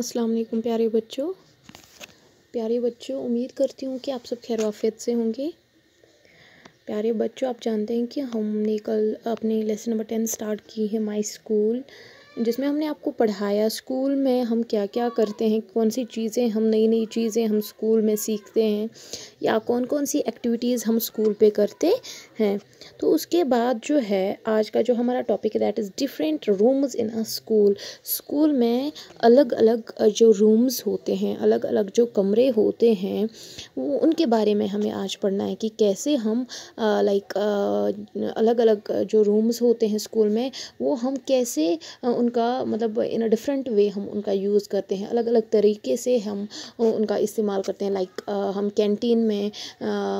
अस्सलाम वालेकुम प्यारे बच्चों प्यारे बच्चों उम्मीद करती हूँ कि आप सब खैर वाफियत से होंगे प्यारे बच्चों आप जानते हैं कि हमने कल अपने लेसन नंबर टेन स्टार्ट की है माई स्कूल जिसमें हमने आपको पढ़ाया स्कूल में हम क्या क्या करते हैं कौन सी चीज़ें हम नई नई चीज़ें हम स्कूल में सीखते हैं या कौन कौन सी एक्टिविटीज़ हम स्कूल पे करते हैं तो उसके बाद जो है आज का जो हमारा टॉपिक है that is different rooms in a school school में अलग अलग जो रूम्स होते हैं अलग अलग जो कमरे होते हैं वो उनके बारे में हमें आज पढ़ना है कि कैसे हम लाइक अलग अलग जो रूम्स होते हैं स्कूल में वो हम कैसे उनका मतलब इन अ डिफरेंट वे हम उनका यूज़ करते हैं अलग अलग तरीके से हम उनका इस्तेमाल करते हैं लाइक हम कैंटीन में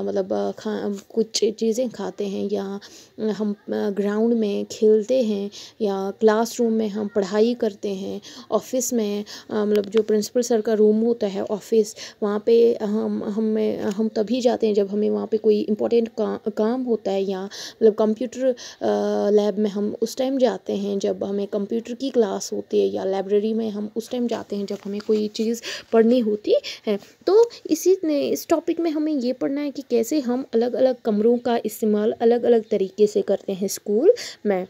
मतलब खा कुछ चीज़ें खाते हैं या हम ग्राउंड में खेलते हैं या क्लासरूम में हम पढ़ाई करते हैं ऑफिस में मतलब जो प्रिंसिपल सर का रूम होता है ऑफिस वहाँ पे हम हमें हम तभी जाते हैं जब हमें वहाँ पे कोई इम्पोर्टेंट का, काम होता है या मतलब कंप्यूटर लैब में हम उस टाइम जाते हैं जब हमें कंप्यूटर की क्लास होती है या लाइब्रेरी में हम उस टाइम जाते हैं जब हमें कोई चीज़ पढ़नी होती है तो इसी इस टॉपिक में हमें ये पढ़ना है कि कैसे हम अलग अलग कमरों का इस्तेमाल अलग अलग तरीके से करते हैं स्कूल में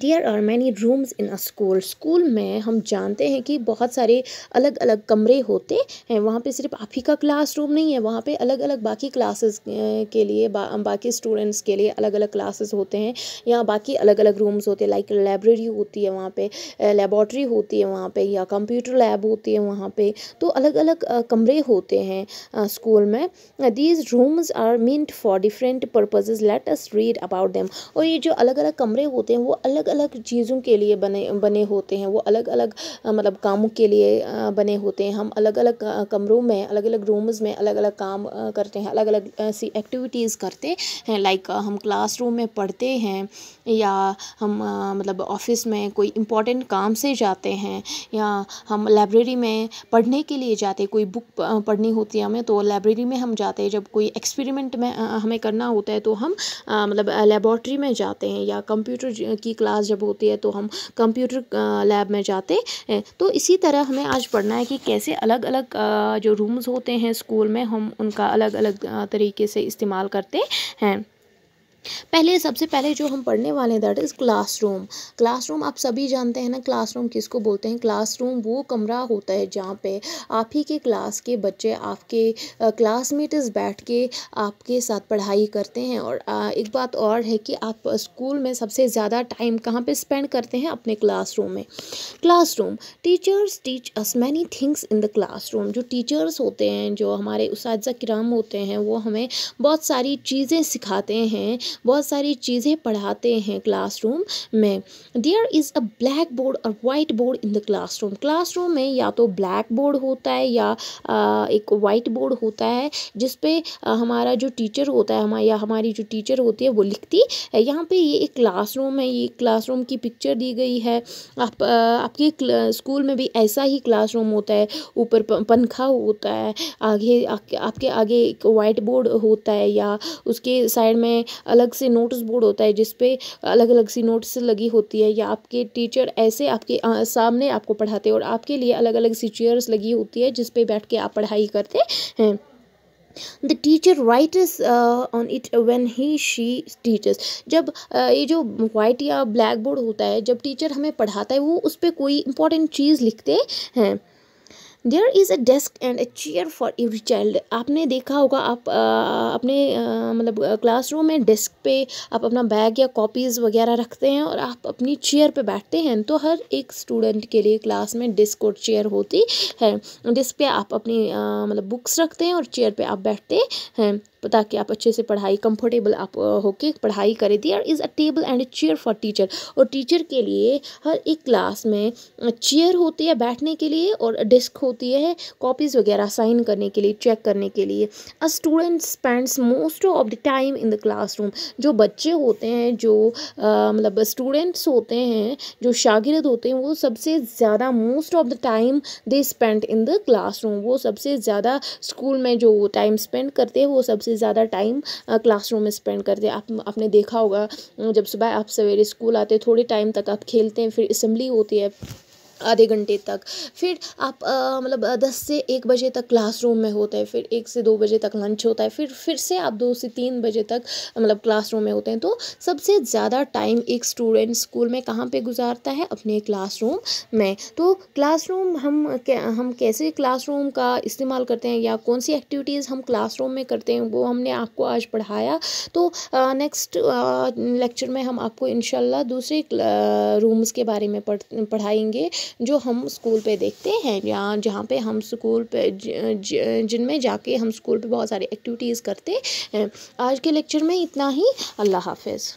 there are many rooms in a school school में हम जानते हैं कि बहुत सारे अलग अलग कमरे होते हैं वहाँ पे सिर्फ आप ही का क्लास रूम नहीं है वहाँ पे अलग अलग बाकी क्लासेस के लिए बा, बाकी स्टूडेंट्स के लिए अलग अलग क्लासेस होते हैं या बाकी अलग अलग रूम्स होते हैं लाइक लाइब्रेरी होती है वहाँ पे लेबॉर्ट्री होती है वहाँ पे या कंप्यूटर लैब होती है वहाँ पे तो अलग अलग कमरे होते हैं स्कूल में these rooms are meant for different purposes let us read about them और ये जो अलग अलग कमरे होते हैं वो अलग अलग चीज़ों के लिए बने बने होते हैं वो अलग अलग मतलब कामों के लिए बने होते हैं हम अलग अलग कमरों में अलग अलग रूम्स में अलग अलग काम करते हैं अलग अलग सी एक्टिविटीज़ करते हैं लाइक हम क्लास में पढ़ते हैं या हम मतलब ऑफिस में कोई इम्पॉर्टेंट काम से जाते हैं या हम लाइब्रेरी में पढ़ने के लिए जाते कोई बुक पढ़नी होती है हमें तो लाइब्रेरी में हम जाते हैं जब कोई एक्सपेरिमेंट में हमें करना होता है तो हम मतलब लेबॉर्ट्री में जाते हैं या कंप्यूटर की की क्लास जब होती है तो हम कंप्यूटर लैब में जाते हैं तो इसी तरह हमें आज पढ़ना है कि कैसे अलग अलग जो रूम्स होते हैं स्कूल में हम उनका अलग अलग तरीके से इस्तेमाल करते हैं पहले सबसे पहले जो हम पढ़ने वाले हैं दैट इज़ क्लासरूम क्लासरूम आप सभी जानते हैं ना क्लासरूम किसको बोलते हैं क्लासरूम वो कमरा होता है जहाँ पे आप ही के क्लास के बच्चे आपके क्लासमेट्स बैठ के आपके साथ पढ़ाई करते हैं और आ, एक बात और है कि आप स्कूल में सबसे ज़्यादा टाइम कहाँ पर स्पेंड करते हैं अपने क्लास में class teachers teach us many things in the class जो टीचर्स होते हैं जो हमारे उस किराम होते हैं वो हमें बहुत सारी चीज़ें सिखाते हैं बहुत सारी चीज़ें पढ़ाते हैं क्लासरूम में there is a black board और white board in the classroom classroom में या तो ब्लैक बोर्ड होता है या एक वाइट बोर्ड होता है जिसपे हमारा जो टीचर होता है हमारा या हमारी जो टीचर होती है वो लिखती है यहाँ पे ये एक क्लासरूम है ये क्लासरूम की पिक्चर दी गई है आप आपके स्कूल में भी ऐसा ही क्लासरूम होता है ऊपर पंखा होता है आगे आपके आगे एक वाइट बोर्ड होता है या उसके साइड में अलग से नोटिस बोर्ड होता है जिस पे अलग अलग सी नोट्स लगी होती है या आपके टीचर ऐसे आपके सामने आपको पढ़ाते हैं और आपके लिए अलग अलग सी चेयर्स लगी होती है जिस पे बैठ के आप पढ़ाई करते हैं the teacher writes on it when he she teaches जब uh, ये जो वाइट या ब्लैक बोर्ड होता है जब टीचर हमें पढ़ाता है वो उस पर कोई इंपॉर्टेंट चीज़ लिखते हैं there is a desk and a chair for every child आपने देखा होगा आप आ, अपने मतलब क्लासरूम में डेस्क पे आप अपना बैग या कॉपीज़ वगैरह रखते हैं और आप अपनी चेयर पे बैठते हैं तो हर एक स्टूडेंट के लिए क्लास में डेस्क और चेयर होती है डेस्क पे आप अपनी मतलब बुक्स रखते हैं और चेयर पर आप बैठते हैं तो ताकि आप अच्छे से पढ़ाई कंफर्टेबल आप होके पढ़ाई करें there is a table and chair for teacher और टीचर के लिए हर एक क्लास में चेयर होती है बैठने के लिए और डेस्क होती है कॉपीज़ वगैरह साइन करने के लिए चेक करने के लिए a student spends most of the time in the class जो बच्चे होते हैं जो मतलब स्टूडेंट्स होते हैं जो शागिर्द होते हैं वो सबसे ज़्यादा most of the time they spend in the class वो सबसे ज़्यादा स्कूल में जो टाइम स्पेंड करते हैं वो सबसे से ज़्यादा टाइम क्लासरूम में स्पेंड करते हैं आप आपने देखा होगा जब सुबह आप सवेरे स्कूल आते थोड़े टाइम तक आप खेलते हैं फिर इसम्बली होती है आधे घंटे तक फिर आप मतलब दस से एक बजे तक क्लासरूम में होते हैं फिर एक से दो बजे तक लंच होता है फिर फिर से आप दो से तीन बजे तक मतलब क्लासरूम में होते हैं तो सबसे ज़्यादा टाइम एक स्टूडेंट स्कूल में कहाँ पे गुजारता है अपने क्लासरूम में तो क्लासरूम हम हम कैसे क्लासरूम का इस्तेमाल करते हैं या कौन सी एक्टिविटीज़ हम क्लासरूम में करते हैं वो हमने आपको आज पढ़ाया तो नेक्स्ट लेक्चर में हम आपको इन दूसरे रूम्स के बारे में पढ़ पढ़ाएंगे जो हम स्कूल पे देखते हैं या जहाँ पे हम स्कूल पे जिनमें जाके हम स्कूल पे बहुत सारी एक्टिविटीज़ करते हैं आज के लेक्चर में इतना ही अल्लाह हाफिज़